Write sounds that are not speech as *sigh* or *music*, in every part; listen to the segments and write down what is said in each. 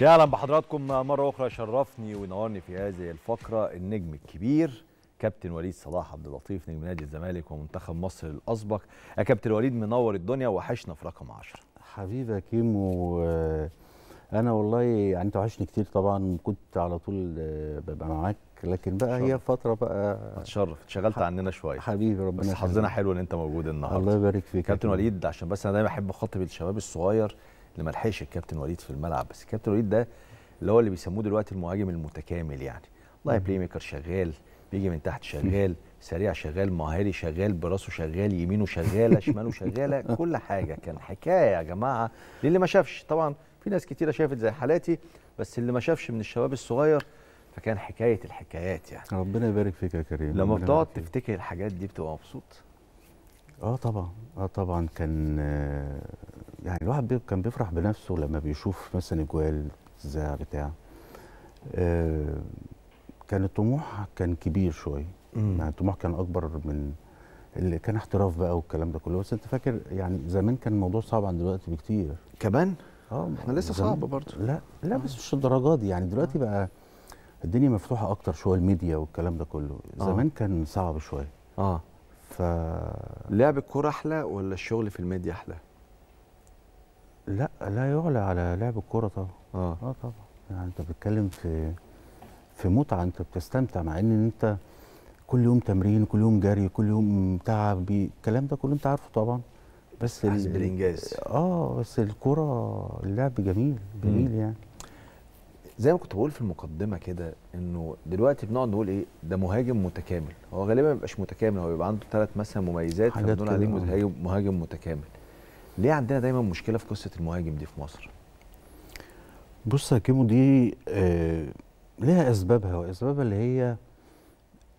يا اهلا بحضراتكم مره اخرى شرفني وينورني في هذه الفقره النجم الكبير كابتن وليد صلاح عبد اللطيف نجم نادي الزمالك ومنتخب مصر الاسبق يا كابتن وليد منور الدنيا وحشنا في رقم 10 حبيبي يا كيمو آه، انا والله يعني انت وحشني كتير طبعا كنت على طول آه، ببقى معاك لكن بقى هي فتره بقى اتشرف اتشغلت عننا شويه حبيبي ربنا بس حظنا حلو ان انت موجود النهارده الله يبارك فيك كابتن وليد عشان بس انا دايما احب اخاطب الشباب الصغير اللي ما لحقش الكابتن وليد في الملعب بس الكابتن وليد ده اللي هو اللي بيسموه دلوقتي المهاجم المتكامل يعني والله بلاي ميكر شغال بيجي من تحت *laughs* شغال سريع شغال مهاري شغال براسه شغال يمينه شغاله شماله شغاله *laughs* كل حاجه كان حكايه يا جماعه للي ما شافش طبعا في ناس كتيره شافت زي حالاتي بس اللي ما شافش من الشباب الصغير فكان حكايه الحكايات يعني ربنا يبارك فيك يا كريم لما بتقعد تفتكر الحاجات دي بتبقى مبسوط اه طبعا اه طبعا كان آه، يعني الواحد بي كان بيفرح بنفسه لما بيشوف مثلا اجوال بتاع بتاع آه كان الطموح كان كبير شويه يعني الطموح كان اكبر من اللي كان احتراف بقى والكلام ده كله بس انت فاكر يعني زمان كان الموضوع صعب عن دلوقتي بكتير كمان اه احنا لسه صعب برضه لا لا آه. بس مش الدرجات دي يعني دلوقتي آه. بقى الدنيا مفتوحه اكتر شويه الميديا والكلام ده كله آه. زمان آه. كان صعب شويه اه ف لعب الكوره احلى ولا الشغل في الميديا احلى؟ لا لا يعلى على لعب الكوره طبعا اه اه طبعا يعني انت بتتكلم في في متعه انت بتستمتع مع ان انت كل يوم تمرين كل يوم جري كل يوم تعب الكلام ده كله انت عارفه طبعا بس حاسس بالانجاز اه بس الكوره اللعب جميل جميل يعني زي ما كنت بقول في المقدمه كده انه دلوقتي بنقعد نقول ايه ده مهاجم متكامل هو غالبا ما بيبقاش متكامل هو بيبقى عنده ثلاث مثلا مميزات فبنقول عليه آه. مهاجم مهاجم متكامل ليه عندنا دايما مشكله في قصه المهاجم دي في مصر بص يا كيمو دي آه ليها اسبابها واسبابها اللي هي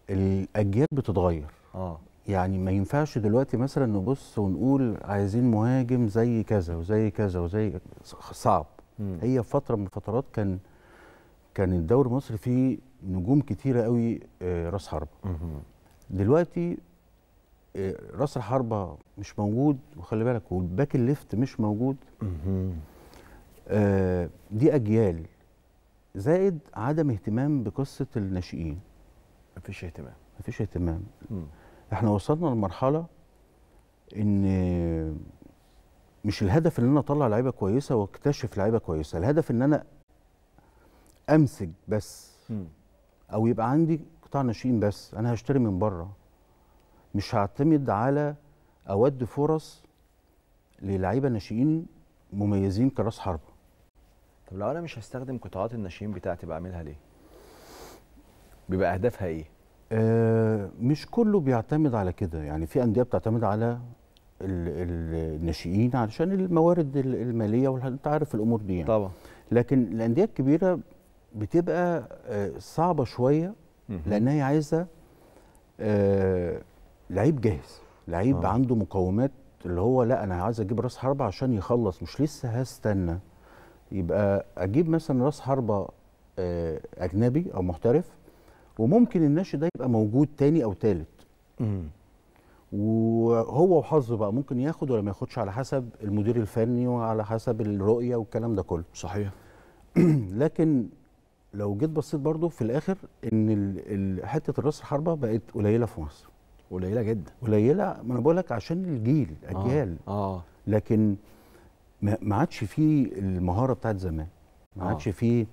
الاجيال بتتغير اه يعني ما ينفعش دلوقتي مثلا نبص ونقول عايزين مهاجم زي كذا وزي كذا وزي صعب م. هي فتره من فترات كان كان الدوري المصري فيه نجوم كتيره قوي آه، راس حربه دلوقتي آه، راس الحربه مش موجود وخلي بالك والباك الليفت مش موجود آه دي اجيال زائد عدم اهتمام بقصه الناشئين مفيش اهتمام مفيش اهتمام مم. احنا وصلنا لمرحله ان مش الهدف ان انا اطلع لعيبه كويسه واكتشف لعيبه كويسه الهدف ان انا امسج بس او يبقى عندي قطاع ناشئين بس انا هشتري من بره مش هعتمد على اود فرص للعيبه ناشئين مميزين كراس حربه طب لو انا مش هستخدم قطاعات الناشئين بتاعتي بعملها ليه بيبقى اهدافها ايه آه مش كله بيعتمد على كده يعني في انديه بتعتمد على الناشئين علشان الموارد الماليه وانت عارف الامور دي يعني. طبعا لكن الانديه الكبيره بتبقى آه، صعبه شويه لان هي عايزه آه، لعيب جاهز لعيب آه. عنده مقومات اللي هو لا انا عايز اجيب راس حربه عشان يخلص مش لسه هستنى يبقى اجيب مثلا راس حربه آه، اجنبي او محترف وممكن الناشئ ده يبقى موجود تاني او تالت وهو وحظه بقى ممكن ياخد ولا ما ياخدش على حسب المدير الفني وعلى حسب الرؤيه والكلام ده كله صحيح *clears throat* لكن لو جيت بصيت برضو في الاخر ان حته الراس الحربه بقت قليله في مصر قليله جدا قليله ما انا بقول لك عشان الجيل اجيال آه. آه. لكن ما عادش فيه المهاره بتاعت زمان ما آه. عادش آه. فيه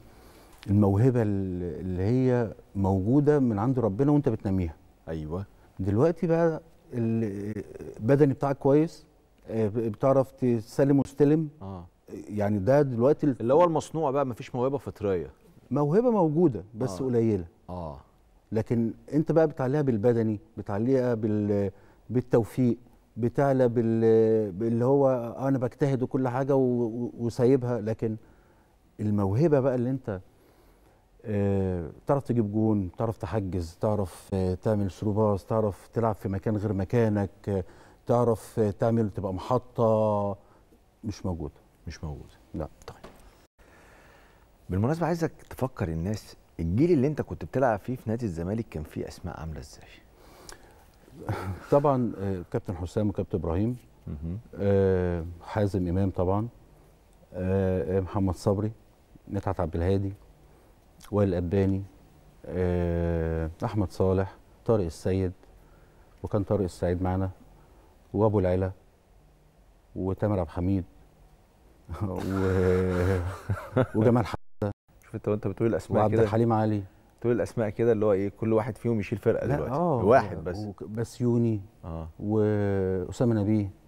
الموهبه اللي هي موجوده من عند ربنا وانت بتنميها ايوه دلوقتي بقى البدني بتاعك كويس آه، بتعرف تسلم وتستلم آه. يعني ده دلوقتي اللي هو المصنوع بقى ما فيش موهبه فطريه موهبه موجوده بس آه. قليله اه لكن انت بقى بتعليها بالبدني بتعليها بال بالتوفيق بتعلى بال اللي هو انا بجتهد وكل حاجه و... وسايبها لكن الموهبه بقى اللي انت آه... تعرف تجيب جون تعرف تحجز تعرف آه... تعمل سروباس تعرف تلعب في مكان غير مكانك آه... تعرف آه، تعمل تبقى محطه مش موجوده مش موجوده لا طيب بالمناسبه عايزك تفكر الناس الجيل اللي انت كنت بتلعب فيه في نادي الزمالك كان فيه اسماء عامله ازاي؟ *laughs* طبعا آه، كابتن حسام وكابتن ابراهيم آه، حازم امام طبعا آه، محمد صبري نتعت عبد الهادي وائل الاباني احمد صالح طارق السيد وكان طارق السعيد معنا وابو العلا وتامر عبد الحميد *laughs* *laughs* وجمال عارف انت وانت بتقول الاسماء كده وعبد الحليم علي بتقول الاسماء كده اللي هو ايه كل واحد فيهم يشيل فرقه دلوقتي اه واحد بس بس يوني اه واسامه نبيه